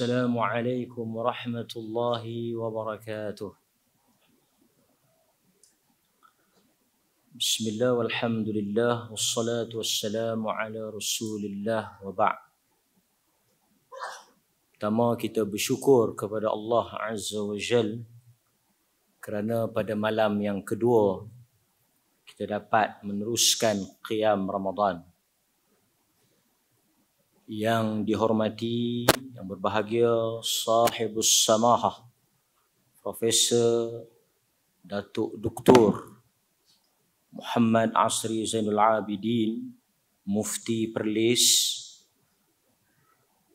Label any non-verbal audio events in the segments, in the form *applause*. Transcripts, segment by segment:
السلام عليكم ورحمة الله وبركاته بسم الله والحمد لله والصلاة والسلام على رسول الله وبعد Pertama kita bersyukur kepada Allah Azza wa Jal kerana pada malam yang kedua kita dapat meneruskan Qiyam Ramadan yang dihormati, yang berbahagia, sahibus samahah, Profesor Datuk Doktor Muhammad Asri Zainul Abidin, Mufti Perlis,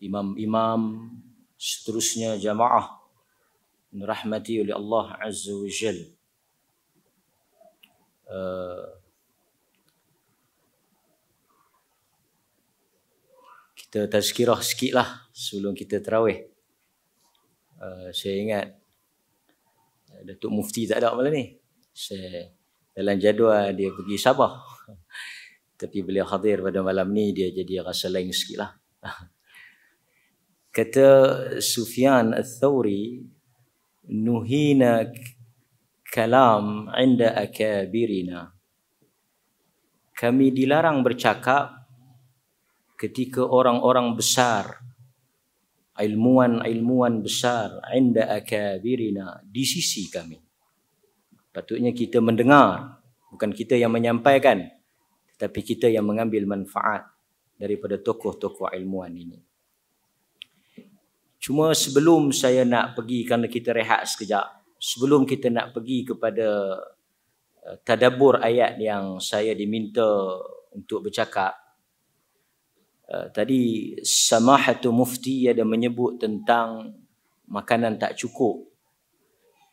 Imam-imam, seterusnya jamaah, rahmati oleh Allah Azza wa Jalla. Uh, kita tazkirah sikit lah sebelum kita terawih. Uh, saya ingat eh, Datuk Mufti tak ada malam ni. Saya dalam jadual dia pergi Sabah. *laughs* Tapi beliau hadir pada malam ni dia jadi rasa lain sikit lah. *laughs* Kata Sufyan Al-Thawri, Nuhina kalam inda akabirina. Kami dilarang bercakap ketika orang-orang besar ilmuan ilmuwan besar inda akabirina di sisi kami patutnya kita mendengar bukan kita yang menyampaikan tetapi kita yang mengambil manfaat daripada tokoh-tokoh ilmuan ini cuma sebelum saya nak pergi kerana kita rehat sekejap sebelum kita nak pergi kepada eh, tadabur ayat yang saya diminta untuk bercakap Eh, tadi Samahatu Mufti ada menyebut tentang makanan tak cukup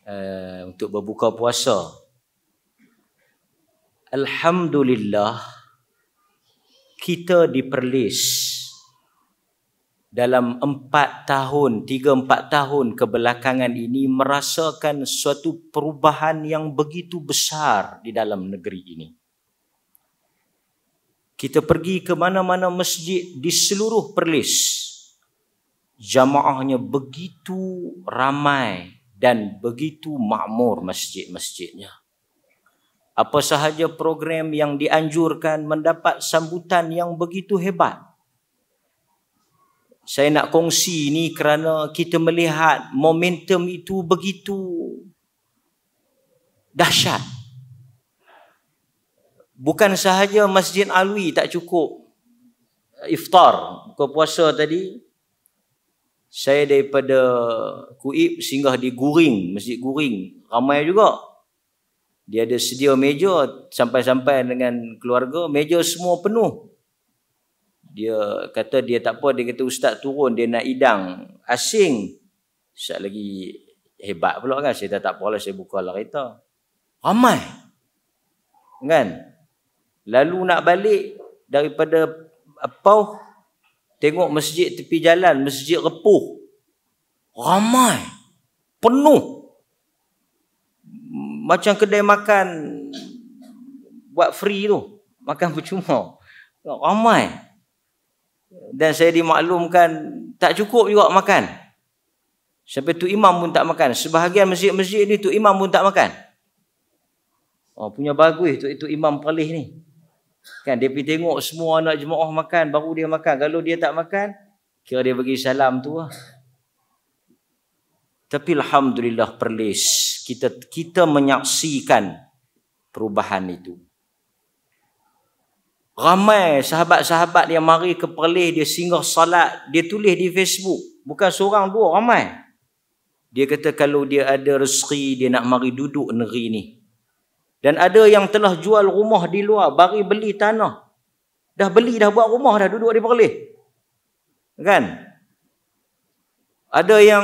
uh, untuk berbuka puasa. Alhamdulillah kita diperlis dalam empat tahun, tiga empat tahun kebelakangan ini merasakan suatu perubahan yang begitu besar di dalam negeri ini. Kita pergi ke mana-mana masjid di seluruh Perlis. Jamaahnya begitu ramai dan begitu makmur masjid-masjidnya. Apa sahaja program yang dianjurkan mendapat sambutan yang begitu hebat. Saya nak kongsi ini kerana kita melihat momentum itu begitu dahsyat bukan sahaja Masjid Alwi tak cukup iftar buka puasa tadi saya daripada Kuib singgah di Guring, Masjid Guring. Ramai juga. Dia ada sedia meja sampai-sampai dengan keluarga. Meja semua penuh. Dia kata dia tak apa. Dia kata ustaz turun. Dia nak idang. Asing. Sekejap lagi hebat pula kan. Saya tak apa lah. Saya buka lah kereta. Ramai. Kan? Lalu nak balik daripada eh, Pauh, tengok masjid tepi jalan, masjid repuh. Ramai. Penuh. Macam kedai makan buat free tu. Makan *laughs* percuma. Ramai. Dan saya dimaklumkan tak cukup juga makan. Sampai tu imam pun tak makan. Sebahagian masjid-masjid ni tu imam pun tak makan. Oh, punya bagus tu, tu imam palih ni. Kan dia pergi tengok semua anak jemaah makan baru dia makan. Kalau dia tak makan, kira dia bagi salam tu lah. Tapi alhamdulillah perlis kita kita menyaksikan perubahan itu. Ramai sahabat-sahabat yang mari ke Perlis, dia singgah salat, dia tulis di Facebook. Bukan seorang dua, ramai. Dia kata kalau dia ada rezeki, dia nak mari duduk negeri ni. Dan ada yang telah jual rumah di luar, bari beli tanah. Dah beli, dah buat rumah, dah duduk di Perlis. Kan? Ada yang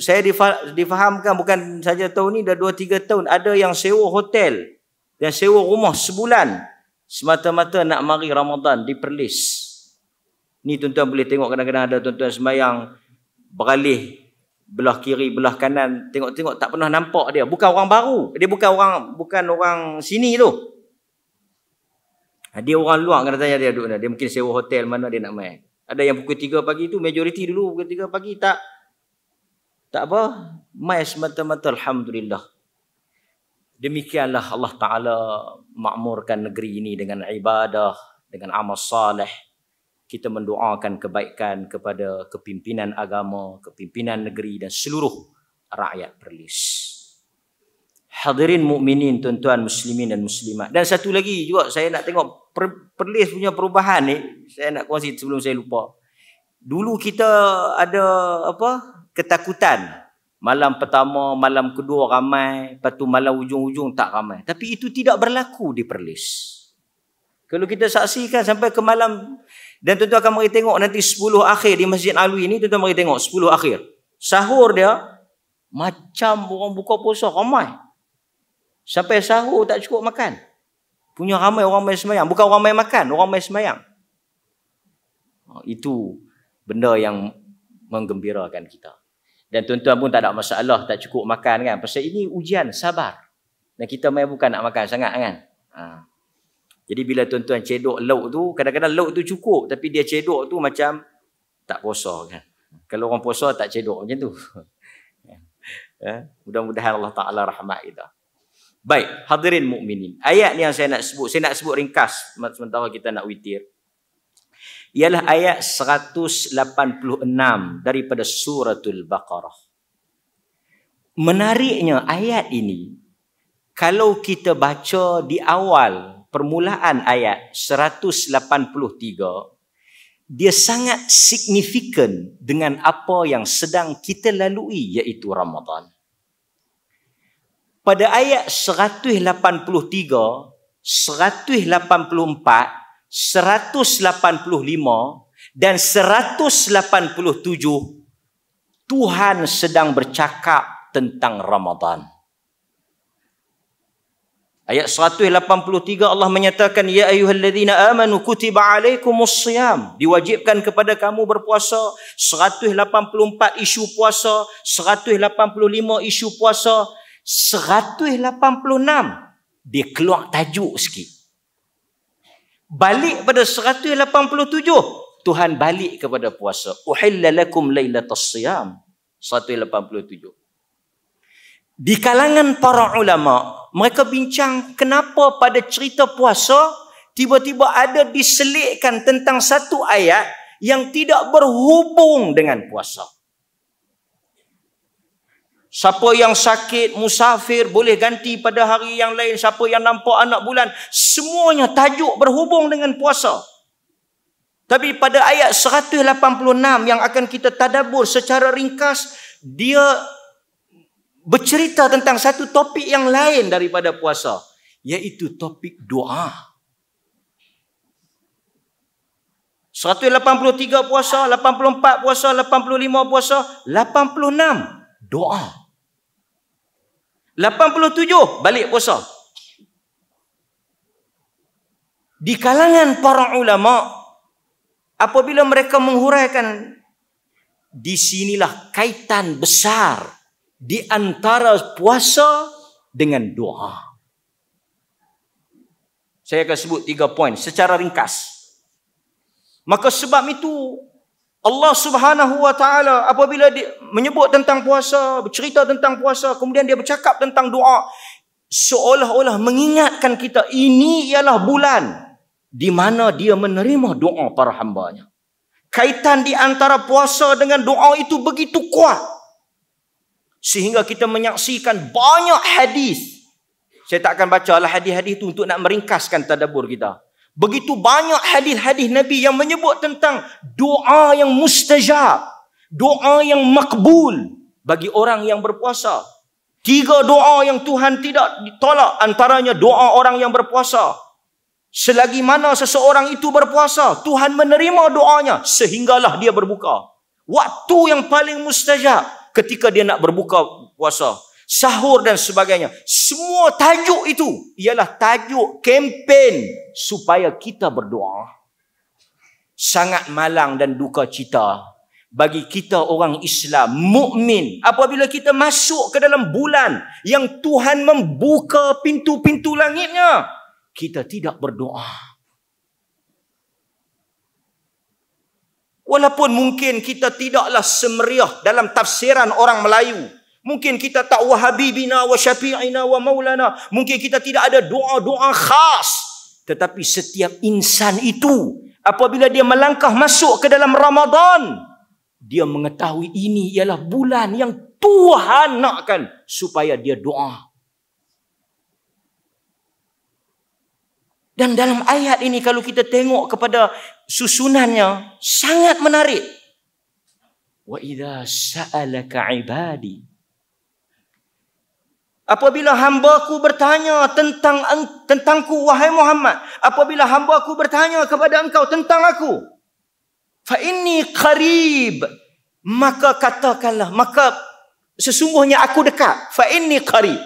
saya difahamkan bukan saja tahun ni dah 2 3 tahun ada yang sewa hotel dan sewa rumah sebulan semata-mata nak mari Ramadan di Perlis. Ni tuan-tuan boleh tengok kadang-kadang ada tuan-tuan sembahyang beralih belah kiri belah kanan tengok-tengok tak pernah nampak dia bukan orang baru dia bukan orang bukan orang sini tu ha, dia orang luar kena tanya dia duduk dia mungkin sewa hotel mana dia nak main ada yang pukul 3 pagi tu majoriti dulu pukul 3 pagi tak tak apa mai semata-mata alhamdulillah demikianlah Allah taala makmurkan negeri ini dengan ibadah dengan amal saleh kita mendoakan kebaikan kepada kepimpinan agama, kepimpinan negeri dan seluruh rakyat Perlis. Hadirin mukminin, tuan-tuan muslimin dan muslimat. Dan satu lagi juga saya nak tengok Perlis punya perubahan ni, saya nak kongsi sebelum saya lupa. Dulu kita ada apa? ketakutan. Malam pertama, malam kedua ramai, lepas tu malam ujung-ujung tak ramai. Tapi itu tidak berlaku di Perlis. Kalau kita saksikan sampai ke malam dan tuan-tuan akan mari tengok nanti 10 akhir di Masjid Alwi ni, tuan-tuan mari tengok 10 akhir. Sahur dia, macam orang buka puasa ramai. Sampai sahur tak cukup makan. Punya ramai orang main semayang. Bukan orang main makan, orang main semayang. Ha, itu benda yang menggembirakan kita. Dan tuan-tuan pun tak ada masalah, tak cukup makan kan. Pasal ini ujian, sabar. Dan kita main bukan nak makan sangat kan. Haa. Jadi bila tuan-tuan cedok lauk tu, kadang-kadang lauk tu cukup tapi dia cedok tu macam tak puasa kan. Kalau orang puasa tak cedok macam tu. Ya. *laughs* Mudah-mudahan Allah Taala rahmat kita. Baik, hadirin mukminin. Ayat ni yang saya nak sebut, saya nak sebut ringkas sementara kita nak witir. Ialah ayat 186 daripada suratul Baqarah. Menariknya ayat ini kalau kita baca di awal permulaan ayat 183 dia sangat signifikan dengan apa yang sedang kita lalui iaitu Ramadan. Pada ayat 183, 184, 185 dan 187 Tuhan sedang bercakap tentang Ramadan. Ayat 183 Allah menyatakan ya ayyuhallazina amanu kutiba alaikumus siyam diwajibkan kepada kamu berpuasa 184 isu puasa 185 isu puasa 186 dia keluar tajuk sikit balik pada 187 Tuhan balik kepada puasa uhillalakum lailatas siyam 187 di kalangan para ulama, mereka bincang kenapa pada cerita puasa tiba-tiba ada diselitkan tentang satu ayat yang tidak berhubung dengan puasa. Siapa yang sakit, musafir boleh ganti pada hari yang lain, siapa yang nampak anak bulan, semuanya tajuk berhubung dengan puasa. Tapi pada ayat 186 yang akan kita tadabbur secara ringkas, dia bercerita tentang satu topik yang lain daripada puasa, yaitu topik doa. 183 puasa, 84 puasa, 85 puasa, 86 doa. 87 balik puasa. Di kalangan para ulama apabila mereka menghuraikan di sinilah kaitan besar di antara puasa dengan doa. Saya akan sebut tiga poin secara ringkas. Maka sebab itu Allah Subhanahu Wa Taala apabila dia menyebut tentang puasa, bercerita tentang puasa, kemudian dia bercakap tentang doa seolah-olah mengingatkan kita ini ialah bulan di mana dia menerima doa para hambanya. Kaitan di antara puasa dengan doa itu begitu kuat. Sehingga kita menyaksikan banyak hadis. Saya tak akan baca lah hadis-hadis itu untuk nak meringkaskan tadabur kita. Begitu banyak hadis-hadis Nabi yang menyebut tentang doa yang mustajab. Doa yang makbul bagi orang yang berpuasa. Tiga doa yang Tuhan tidak ditolak antaranya doa orang yang berpuasa. Selagi mana seseorang itu berpuasa, Tuhan menerima doanya sehinggalah dia berbuka. Waktu yang paling mustajab, ketika dia nak berbuka puasa sahur dan sebagainya semua tajuk itu ialah tajuk kempen supaya kita berdoa sangat malang dan duka cita bagi kita orang Islam mukmin apabila kita masuk ke dalam bulan yang Tuhan membuka pintu-pintu langitnya kita tidak berdoa Walaupun mungkin kita tidaklah semeriah dalam tafsiran orang Melayu. Mungkin kita tak wahabibina wa syafi'ina wa maulana. Mungkin kita tidak ada doa-doa khas. Tetapi setiap insan itu, apabila dia melangkah masuk ke dalam Ramadan, dia mengetahui ini ialah bulan yang Tuhan nakkan supaya dia doa Dan dalam ayat ini kalau kita tengok kepada susunannya sangat menarik. Wa idza sa'alaka ibadi Apabila hamba hambaku bertanya tentang tentangku wahai Muhammad, apabila hamba hambaku bertanya kepada engkau tentang aku, fa inni qarib maka katakanlah maka sesungguhnya aku dekat fa inni qarib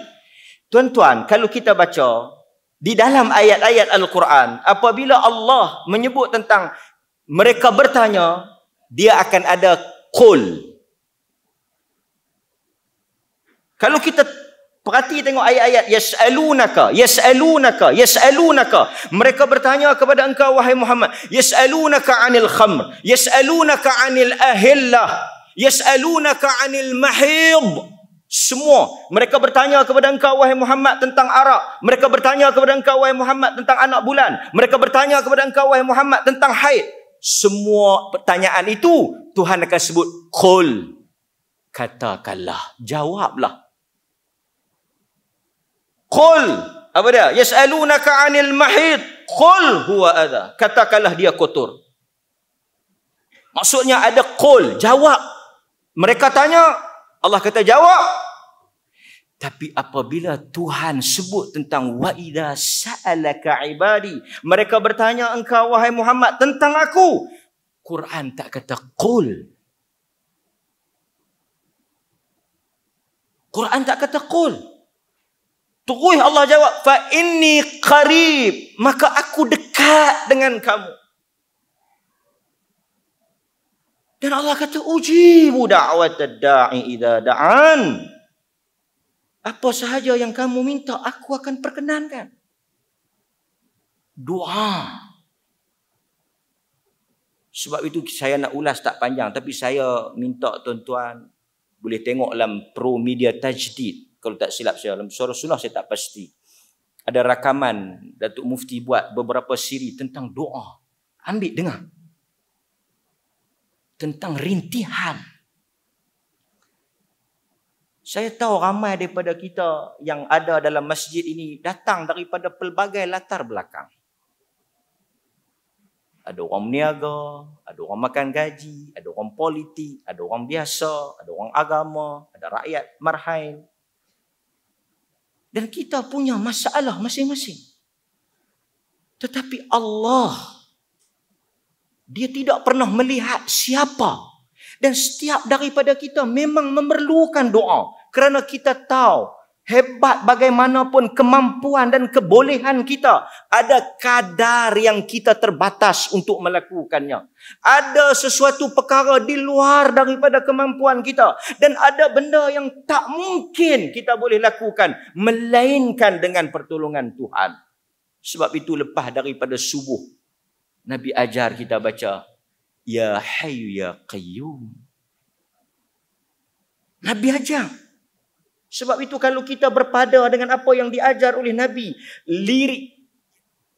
tuan-tuan kalau kita baca di dalam ayat-ayat Al-Quran apabila Allah menyebut tentang mereka bertanya dia akan ada kul kalau kita perhati tengok ayat-ayat yas'alunaka yas'alunaka yas'alunaka mereka bertanya kepada engkau wahai Muhammad yas'alunaka anil khamr yas'alunaka anil ahillah yas'alunaka anil mahib. Semua mereka bertanya kepada engkau wahai Muhammad tentang arak, mereka bertanya kepada engkau wahai Muhammad tentang anak bulan, mereka bertanya kepada engkau wahai Muhammad tentang haid. Semua pertanyaan itu Tuhan akan sebut qul. Katakanlah, jawablah. Qul, apa dia? Yasalunaka 'anil mahid. Qul huwa adha. Katakanlah dia kotor. Maksudnya ada qul, jawab. Mereka tanya, Allah kata jawab. Tapi apabila Tuhan sebut tentang wa'idha sa'alaka ibadi. Mereka bertanya engkau wahai Muhammad tentang aku. Quran tak kata kul. Quran tak kata kul. Terus Allah jawab. Fa'inni qarib. Maka aku dekat dengan kamu. Dan Allah kata ujibu da'wat da'i idza da'an. Apa sahaja yang kamu minta aku akan perkenankan. Doa. Sebab itu saya nak ulas tak panjang tapi saya minta tuan-tuan boleh tengok dalam pro media tajdid kalau tak silap saya dalam suara sunnah saya tak pasti. Ada rakaman Datuk Mufti buat beberapa siri tentang doa. Ambil dengar tentang rintihan. Saya tahu ramai daripada kita yang ada dalam masjid ini datang daripada pelbagai latar belakang. Ada orang meniaga, ada orang makan gaji, ada orang politik, ada orang biasa, ada orang agama, ada rakyat marhain. Dan kita punya masalah masing-masing. Tetapi Allah dia tidak pernah melihat siapa dan setiap daripada kita memang memerlukan doa kerana kita tahu hebat bagaimanapun kemampuan dan kebolehan kita ada kadar yang kita terbatas untuk melakukannya ada sesuatu perkara di luar daripada kemampuan kita dan ada benda yang tak mungkin kita boleh lakukan melainkan dengan pertolongan Tuhan sebab itu lepas daripada subuh Nabi ajar kita baca ya Hayu ya qayyum. Nabi ajar. Sebab itu kalau kita berpada dengan apa yang diajar oleh Nabi, lirik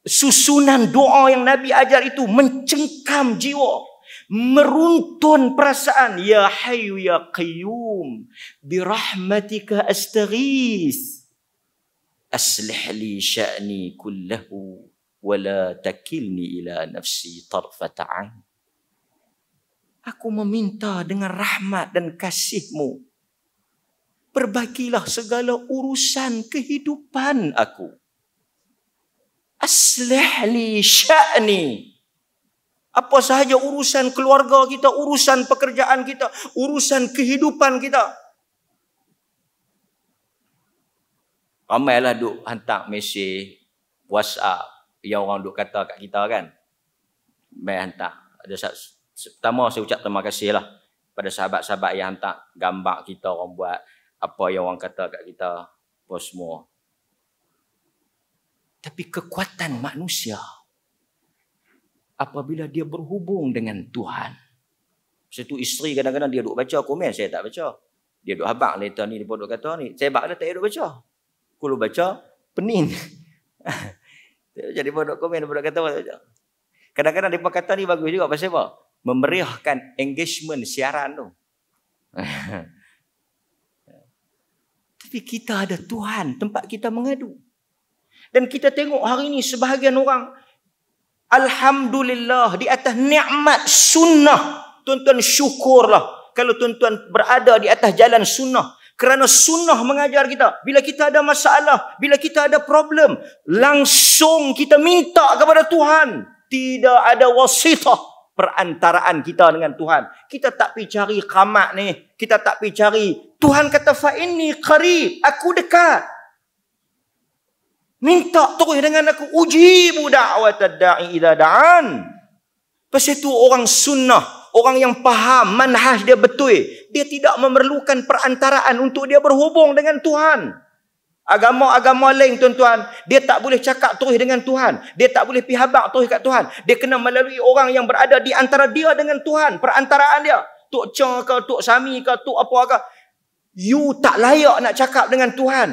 susunan doa yang Nabi ajar itu mencengkam jiwa, meruntun perasaan ya Hayu ya qayyum bi rahmatika astaghis aslih li sya'ni kullahu wala takilni ila nafsi tarfata aku meminta dengan rahmat dan kasihmu perbaikilah segala urusan kehidupan aku aslih li sya'ni apa sahaja urusan keluarga kita urusan pekerjaan kita urusan kehidupan kita ramailah duk hantar mesej whatsapp yang orang duk kata kat kita kan. Baik hantar. Ada pertama saya ucap terima kasih lah pada sahabat-sahabat yang hantar gambar kita orang buat apa yang orang kata kat kita apa semua. Tapi kekuatan manusia apabila dia berhubung dengan Tuhan. Sebab tu isteri kadang-kadang dia duk baca komen saya tak baca. Dia duk habaq later ni dia pun duk kata ni. Saya habaq dah tak duk baca. Kalau baca pening. *laughs* Jadi pun komen, pun kata apa Kadang-kadang dia kata ni bagus juga. Pasal apa? Memeriahkan engagement siaran tu. *laughs* Tapi kita ada Tuhan tempat kita mengadu. Dan kita tengok hari ini sebahagian orang Alhamdulillah di atas nikmat sunnah. Tuan-tuan syukurlah kalau tuan-tuan berada di atas jalan sunnah. Kerana sunnah mengajar kita, bila kita ada masalah, bila kita ada problem, langsung kita minta kepada Tuhan. Tidak ada wasitah perantaraan kita dengan Tuhan. Kita tak pergi cari kamat ni. Kita tak pergi cari. Tuhan kata, fa'inni qarib, aku dekat. Minta terus dengan aku. Uji budak wa tadda'i ila da'an. Pasal tu orang sunnah orang yang faham manhaj dia betul dia tidak memerlukan perantaraan untuk dia berhubung dengan Tuhan agama-agama lain tuan-tuan dia tak boleh cakap terus dengan Tuhan dia tak boleh pihabak terus kat Tuhan dia kena melalui orang yang berada di antara dia dengan Tuhan perantaraan dia Tok Chong ke Tok Sami ke Tok apa ke you tak layak nak cakap dengan Tuhan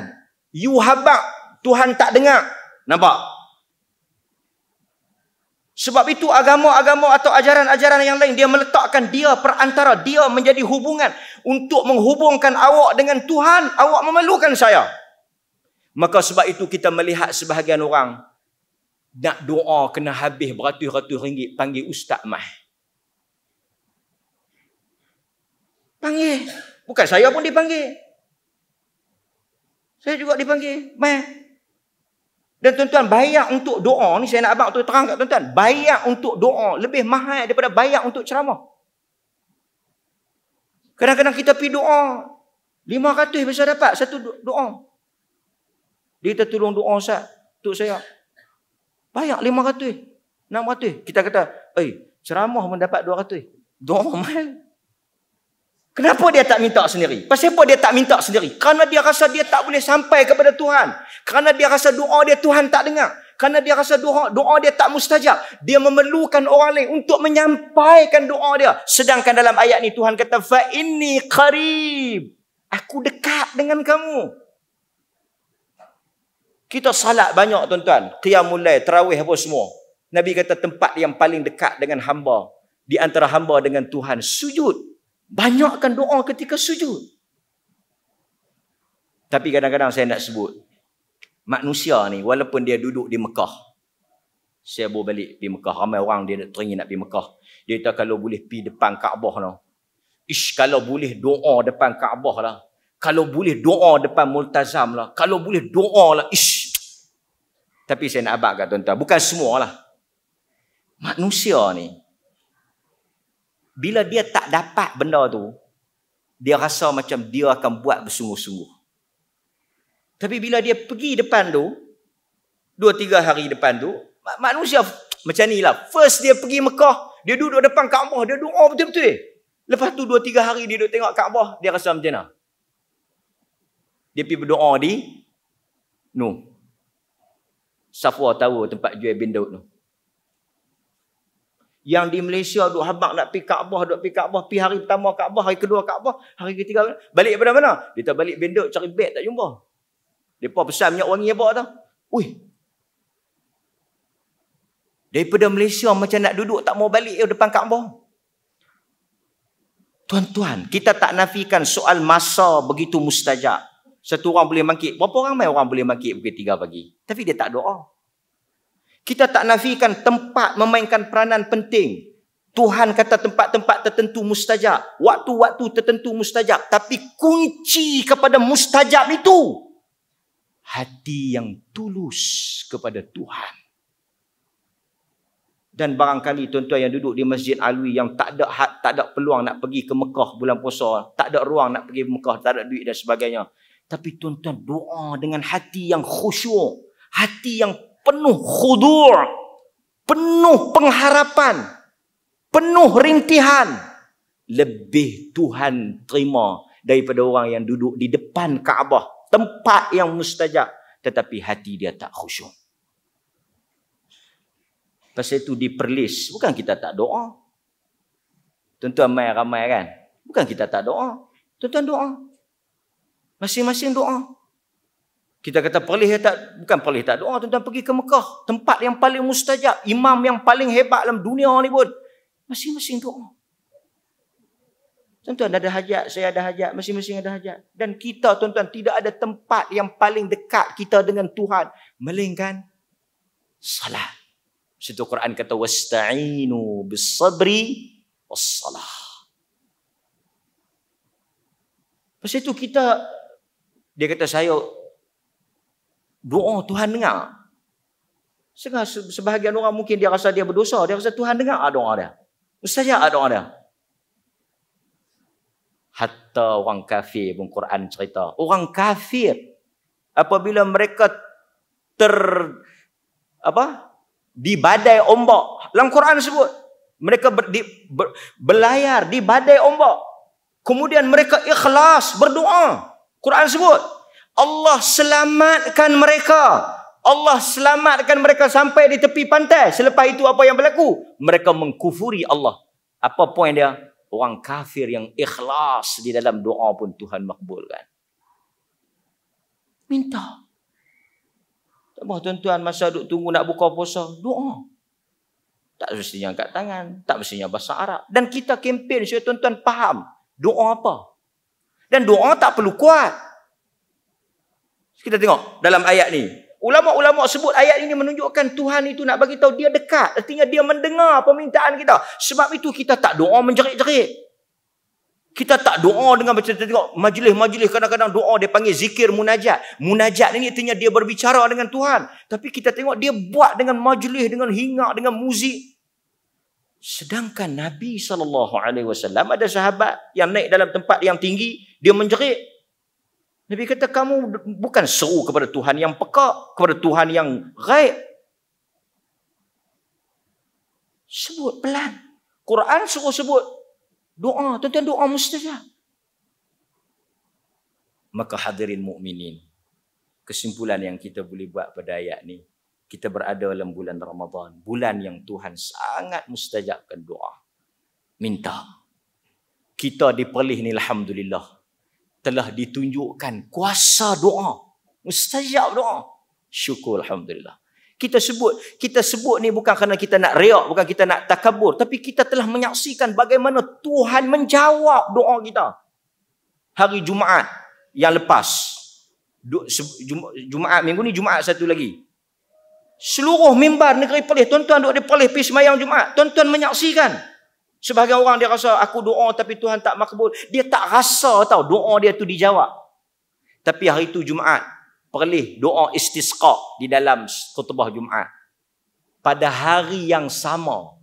you habak Tuhan tak dengar nampak sebab itu agama-agama atau ajaran-ajaran yang lain dia meletakkan dia perantara dia menjadi hubungan untuk menghubungkan awak dengan Tuhan, awak memerlukan saya. Maka sebab itu kita melihat sebahagian orang nak doa kena habis beratus-ratus ringgit panggil ustaz mah. Panggil. Bukan saya pun dipanggil. Saya juga dipanggil. Mah. Dan tuan-tuan, bayar untuk doa ni saya nak abang tu terang kat tuan-tuan. Bayar untuk doa lebih mahal daripada bayar untuk ceramah. Kadang-kadang kita pergi doa, lima 500 bisa dapat satu doa. Dia kata tolong doa Ustaz untuk saya. Bayar lima enam 600. Kita kata, eh, ceramah mendapat dua 200. Doa *laughs* mahal. Kenapa dia tak minta sendiri? Pasal apa dia tak minta sendiri? Kerana dia rasa dia tak boleh sampai kepada Tuhan. Kerana dia rasa doa dia Tuhan tak dengar. Kerana dia rasa doa, doa dia tak mustajab. Dia memerlukan orang lain untuk menyampaikan doa dia. Sedangkan dalam ayat ni Tuhan kata, ini qarib. Aku dekat dengan kamu. Kita salat banyak tuan-tuan. Qiyamulay, terawih apa semua. Nabi kata tempat yang paling dekat dengan hamba. Di antara hamba dengan Tuhan. Sujud. Banyakkan doa ketika sujud. Tapi kadang-kadang saya nak sebut. Manusia ni walaupun dia duduk di Mekah. Saya bawa balik di Mekah. Ramai orang dia nak teringin nak pergi Mekah. Dia kata kalau boleh pi depan Kaabah lah. Ish, kalau boleh doa depan Kaabah lah. Kalau boleh doa depan Multazam lah. Kalau boleh doa lah. Ish. Tapi saya nak abad kat tuan-tuan. Bukan semua lah. Manusia ni bila dia tak dapat benda tu, dia rasa macam dia akan buat bersungguh-sungguh. Tapi bila dia pergi depan tu, dua tiga hari depan tu, manusia macam ni lah. First dia pergi Mekah, dia duduk depan Kaabah, dia doa oh, betul-betul. Eh. Lepas tu dua tiga hari dia duduk tengok Kaabah, dia rasa macam mana? Dia pergi berdoa di Nuh. Safwa tahu tempat jual bin Daud tu. No yang di Malaysia duk habaq nak pi Kaabah, duk pi Kaabah, pergi hari pertama Kaabah, hari kedua Kaabah, hari ketiga balik daripada mana? Dia balik bendok cari beg tak jumpa. Depa pesan minyak wangi apa tu? Ui. Daripada Malaysia macam nak duduk tak mau balik eh, depan Kaabah. Tuan-tuan, kita tak nafikan soal masa begitu mustajab. Satu orang boleh mangkit. Berapa orang main orang boleh mangkit pukul 3 pagi? Tapi dia tak doa. Kita tak nafikan tempat memainkan peranan penting. Tuhan kata tempat-tempat tertentu mustajab. Waktu-waktu tertentu mustajab. Tapi kunci kepada mustajab itu. Hati yang tulus kepada Tuhan. Dan barangkali tuan-tuan yang duduk di Masjid Alwi yang tak ada hak, tak ada peluang nak pergi ke Mekah bulan puasa, tak ada ruang nak pergi ke Mekah, tak ada duit dan sebagainya. Tapi tuan-tuan doa dengan hati yang khusyuk, hati yang penuh khudur, penuh pengharapan, penuh rintihan. Lebih Tuhan terima daripada orang yang duduk di depan Kaabah, tempat yang mustajab. Tetapi hati dia tak khusyuk. Pasal itu di perlis, bukan kita tak doa. Tuan-tuan ramai kan? Bukan kita tak doa. Tuan-tuan doa. Masing-masing doa. Kita kata perlih tak bukan perlih tak doa tuan-tuan pergi ke Mekah, tempat yang paling mustajab, imam yang paling hebat dalam dunia ni pun masing-masing doa. Tuan-tuan ada hajat, saya ada hajat, masing-masing ada hajat. Dan kita tuan-tuan tidak ada tempat yang paling dekat kita dengan Tuhan melainkan salat. Situ Quran kata wasta'inu bis wassalah. was Pasal itu kita dia kata saya doa Tuhan dengar. Sehingga sebahagian orang mungkin dia rasa dia berdosa. Dia rasa Tuhan dengar ah doa dia. Ustaz ada ya, ah doa dia. Hatta orang kafir pun Quran cerita. Orang kafir apabila mereka ter apa di badai ombak. Dalam Quran sebut mereka ber, di, ber, belayar di badai ombak. Kemudian mereka ikhlas berdoa. Quran sebut. Allah selamatkan mereka. Allah selamatkan mereka sampai di tepi pantai. Selepas itu apa yang berlaku? Mereka mengkufuri Allah. Apa poin dia? Orang kafir yang ikhlas di dalam doa pun Tuhan makbulkan. Minta. Tak tuan-tuan masa duk tunggu nak buka puasa, doa. Tak mestinya angkat tangan, tak mestinya bahasa Arab. Dan kita kempen supaya tuan-tuan faham doa apa. Dan doa tak perlu kuat. Kita tengok dalam ayat ni. Ulama-ulama sebut ayat ini menunjukkan Tuhan itu nak bagi tahu dia dekat. Artinya dia mendengar permintaan kita. Sebab itu kita tak doa menjerit-jerit. Kita tak doa dengan macam kita tengok majlis-majlis kadang-kadang doa dia panggil zikir munajat. Munajat ini artinya dia berbicara dengan Tuhan. Tapi kita tengok dia buat dengan majlis, dengan hingak, dengan muzik. Sedangkan Nabi SAW ada sahabat yang naik dalam tempat yang tinggi, dia menjerit. Nabi kata kamu bukan seru kepada Tuhan yang pekak, kepada Tuhan yang gaib. Sebut pelan. Quran suruh sebut doa, tuan-tuan doa mustajab. Maka hadirin mukminin, kesimpulan yang kita boleh buat pada ayat ni, kita berada dalam bulan Ramadan, bulan yang Tuhan sangat mustajabkan doa. Minta. Kita diperlih ni alhamdulillah telah ditunjukkan kuasa doa. Mustajab doa. Syukur Alhamdulillah. Kita sebut, kita sebut ni bukan kerana kita nak reak, bukan kita nak takabur. Tapi kita telah menyaksikan bagaimana Tuhan menjawab doa kita. Hari Jumaat yang lepas. Jumaat, minggu ni Jumaat satu lagi. Seluruh mimbar negeri Perlis, tuan-tuan duduk di Perlis, pergi semayang Jumaat. Tuan-tuan menyaksikan. Sebagai orang dia rasa aku doa tapi Tuhan tak makbul. Dia tak rasa tahu doa dia tu dijawab. Tapi hari itu Jumaat, perlih doa istisqa di dalam khutbah Jumaat. Pada hari yang sama,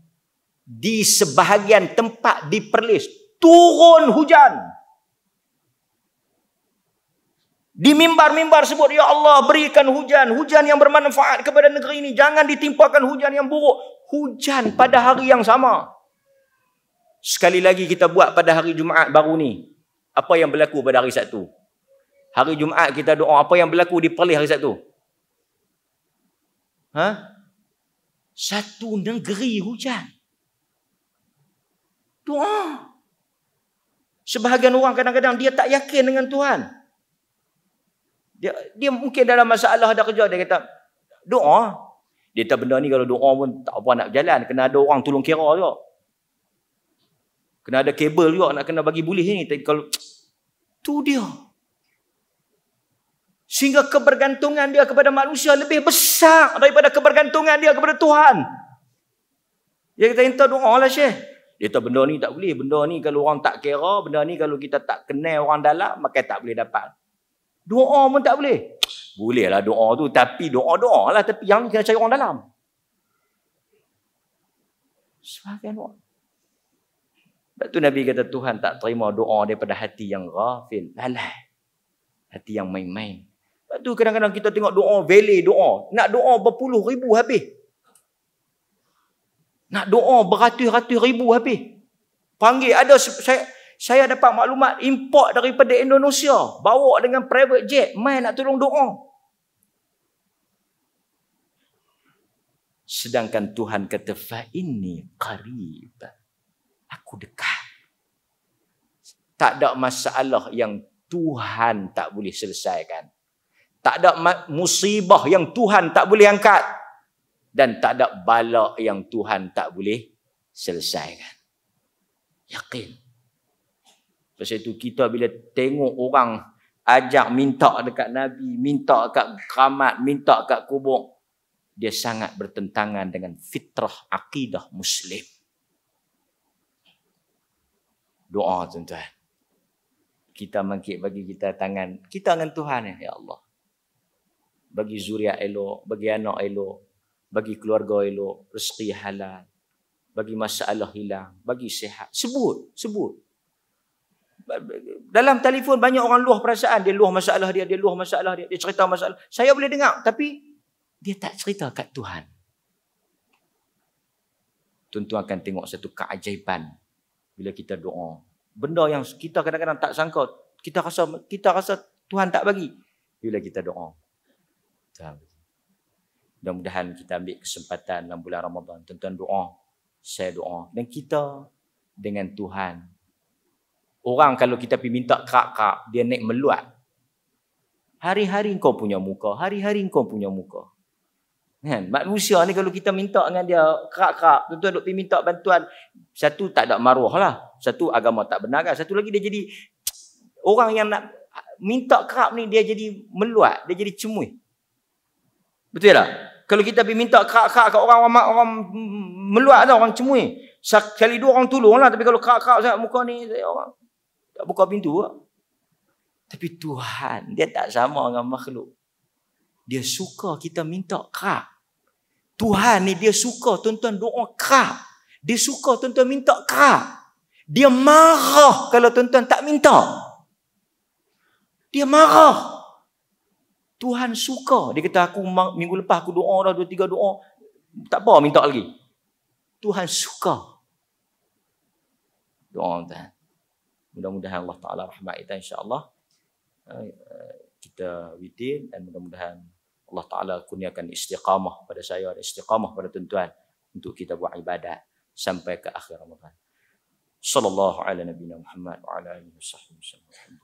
di sebahagian tempat di Perlis, turun hujan. Di mimbar-mimbar sebut, Ya Allah berikan hujan, hujan yang bermanfaat kepada negeri ini. Jangan ditimpakan hujan yang buruk. Hujan pada hari yang sama. Sekali lagi kita buat pada hari Jumaat baru ni. Apa yang berlaku pada hari Sabtu? Hari Jumaat kita doa apa yang berlaku di Perlis hari Sabtu? Ha? Satu negeri hujan. Doa. Sebahagian orang kadang-kadang dia tak yakin dengan Tuhan. Dia, dia mungkin dalam masalah ada kerja dia kata doa. Dia tak benda ni kalau doa pun tak apa nak berjalan kena ada orang tolong kira juga. Kena ada kabel juga nak kena bagi boleh ni. Tapi kalau tu dia. Sehingga kebergantungan dia kepada manusia lebih besar daripada kebergantungan dia kepada Tuhan. Dia kata, minta doa lah Syekh. Dia kata, benda ni tak boleh. Benda ni kalau orang tak kira, benda ni kalau kita tak kenal orang dalam, maka tak boleh dapat. Doa pun tak boleh. Boleh lah doa tu, tapi doa-doa lah. Tapi yang ni kena cari orang dalam. Sebagai doa. Sebab tu Nabi kata Tuhan tak terima doa daripada hati yang ghafil, lalai. Hati yang main-main. Sebab tu kadang-kadang kita tengok doa, vele doa. Nak doa berpuluh ribu habis. Nak doa beratus-ratus ribu habis. Panggil ada saya saya dapat maklumat import daripada Indonesia bawa dengan private jet main nak tolong doa. Sedangkan Tuhan kata fa inni qarib. tak ada masalah yang Tuhan tak boleh selesaikan. Tak ada musibah yang Tuhan tak boleh angkat. Dan tak ada balak yang Tuhan tak boleh selesaikan. Yakin. Sebab itu kita bila tengok orang ajak minta dekat Nabi, minta dekat keramat, minta dekat kubur, dia sangat bertentangan dengan fitrah akidah Muslim. Doa tuan-tuan kita mangkit bagi kita tangan kita dengan Tuhan ya Allah bagi zuriat elok bagi anak elok bagi keluarga elok rezeki halal bagi masalah hilang bagi sihat sebut sebut dalam telefon banyak orang luah perasaan dia luah masalah dia dia luah masalah dia dia cerita masalah saya boleh dengar tapi dia tak cerita kat Tuhan tentu akan tengok satu keajaiban bila kita doa benda yang kita kadang-kadang tak sangka kita rasa kita rasa Tuhan tak bagi bila kita doa Tuhan mudah-mudahan kita ambil kesempatan dalam bulan Ramadan tuan-tuan doa saya doa dan kita dengan Tuhan orang kalau kita pergi minta kerak-kerak dia naik meluat hari-hari engkau punya muka hari-hari engkau punya muka Kan? Manusia ni kalau kita minta dengan dia kerak-kerak, tuan-tuan duk pergi minta bantuan, satu tak ada maruah lah. Satu agama tak benar kan. Satu lagi dia jadi orang yang nak minta kerak ni dia jadi meluat, dia jadi cemui. Betul tak? Kalau kita pergi minta kerak-kerak ke orang, orang, orang meluat lah, orang cemui. Sekali dua orang tolong lah. Tapi kalau kerak-kerak sangat muka ni, saya orang tak buka pintu lah. Tapi Tuhan, dia tak sama dengan makhluk. Dia suka kita minta kerak. Tuhan ni dia suka tuan-tuan doa kerap. Dia suka tuan-tuan minta kerap. Dia marah kalau tuan-tuan tak minta. Dia marah. Tuhan suka. Dia kata aku minggu lepas aku doa dah dua tiga doa. Tak apa minta lagi. Tuhan suka. Doa tuan. Mudah-mudahan Allah Ta'ala rahmat kita insyaAllah. Eh, eh, kita witir dan mudah-mudahan Allah Ta'ala kurniakan istiqamah pada saya dan istiqamah pada tuan-tuan untuk kita buat ibadah sampai ke akhir Ramadan. Sallallahu ala nabina Muhammad wa ala alihi wa sahbihi wa sallam.